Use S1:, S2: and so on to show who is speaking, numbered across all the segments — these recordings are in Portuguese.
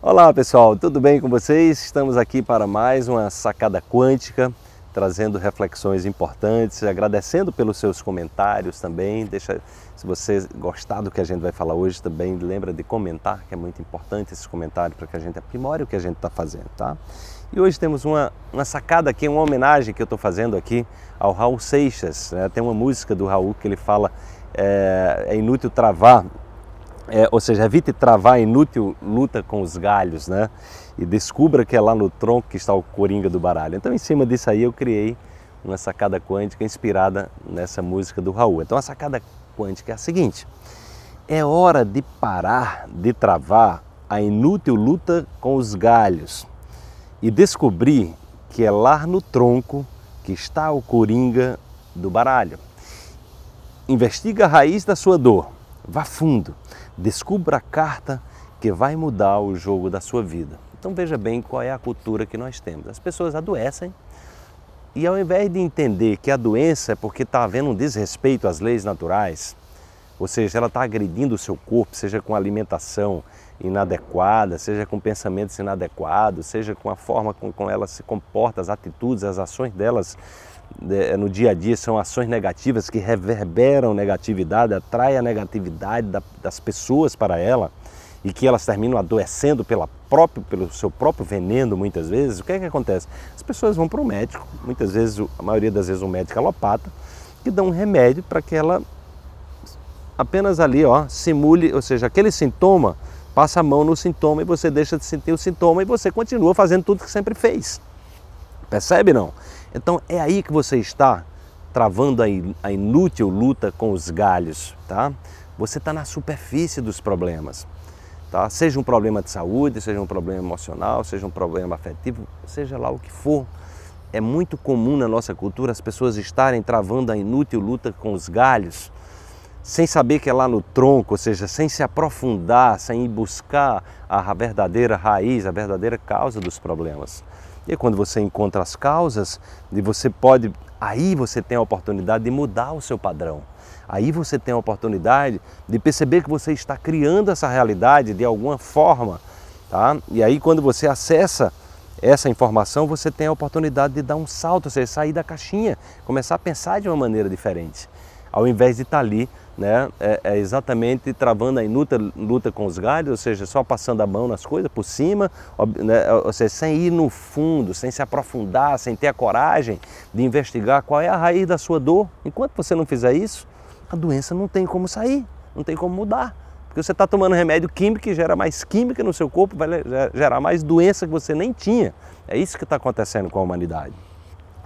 S1: Olá pessoal, tudo bem com vocês? Estamos aqui para mais uma sacada quântica, trazendo reflexões importantes, agradecendo pelos seus comentários também. Deixa, se você gostar do que a gente vai falar hoje também, lembra de comentar, que é muito importante esse comentário para que a gente aprimore o que a gente está fazendo, tá? E hoje temos uma, uma sacada aqui, uma homenagem que eu estou fazendo aqui ao Raul Seixas. Né? Tem uma música do Raul que ele fala é, é inútil travar é, ou seja, evite travar a inútil luta com os galhos, né? E descubra que é lá no tronco que está o coringa do baralho. Então, em cima disso aí, eu criei uma sacada quântica inspirada nessa música do Raul. Então, a sacada quântica é a seguinte: é hora de parar de travar a inútil luta com os galhos e descobrir que é lá no tronco que está o coringa do baralho. Investiga a raiz da sua dor, vá fundo, Descubra a carta que vai mudar o jogo da sua vida. Então veja bem qual é a cultura que nós temos. As pessoas adoecem e ao invés de entender que a doença é porque está havendo um desrespeito às leis naturais, ou seja, ela está agredindo o seu corpo, seja com alimentação inadequada, seja com pensamentos inadequados, seja com a forma com, que ela se comporta, as atitudes, as ações delas né, é no dia a dia são ações negativas que reverberam negatividade, atraem a negatividade das pessoas para ela e que elas terminam adoecendo pela própria, pelo seu próprio veneno muitas vezes, o que é que acontece? As pessoas vão para o médico, muitas vezes, a maioria das vezes um médico alopata, que dá um remédio para que ela apenas ali ó, simule, ou seja, aquele sintoma, passa a mão no sintoma e você deixa de sentir o sintoma e você continua fazendo tudo que sempre fez. Percebe não? Então é aí que você está travando a inútil luta com os galhos, tá? Você está na superfície dos problemas, tá? Seja um problema de saúde, seja um problema emocional, seja um problema afetivo, seja lá o que for. É muito comum na nossa cultura as pessoas estarem travando a inútil luta com os galhos, sem saber que é lá no tronco, ou seja, sem se aprofundar, sem ir buscar a verdadeira raiz, a verdadeira causa dos problemas. E quando você encontra as causas, de você pode, aí você tem a oportunidade de mudar o seu padrão. Aí você tem a oportunidade de perceber que você está criando essa realidade de alguma forma, tá? E aí quando você acessa essa informação, você tem a oportunidade de dar um salto, ou seja, sair da caixinha, começar a pensar de uma maneira diferente ao invés de estar tá ali, né, é, é exatamente travando a inútil luta com os galhos, ou seja, só passando a mão nas coisas por cima, né, ou seja, sem ir no fundo, sem se aprofundar, sem ter a coragem de investigar qual é a raiz da sua dor. Enquanto você não fizer isso, a doença não tem como sair, não tem como mudar. Porque você está tomando remédio químico que gera mais química no seu corpo, vai gerar mais doença que você nem tinha. É isso que está acontecendo com a humanidade.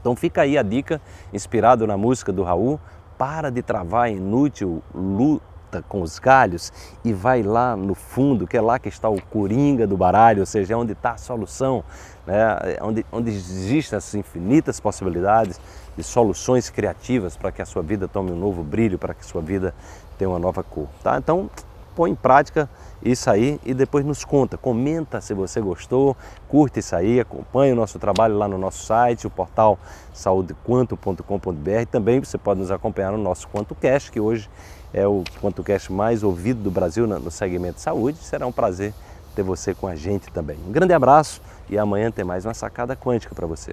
S1: Então fica aí a dica, inspirado na música do Raul, para de travar a inútil luta com os galhos e vai lá no fundo, que é lá que está o coringa do baralho, ou seja, é onde está a solução, né? É onde, onde existem essas infinitas possibilidades de soluções criativas para que a sua vida tome um novo brilho, para que a sua vida tenha uma nova cor. Tá? Então, põe em prática isso aí e depois nos conta. Comenta se você gostou, curta isso aí, acompanha o nosso trabalho lá no nosso site, o portal saudequanto.com.br. Também você pode nos acompanhar no nosso QuantoCast, que hoje é o QuantoCast mais ouvido do Brasil no segmento saúde. Será um prazer ter você com a gente também. Um grande abraço e amanhã tem mais uma sacada quântica para você.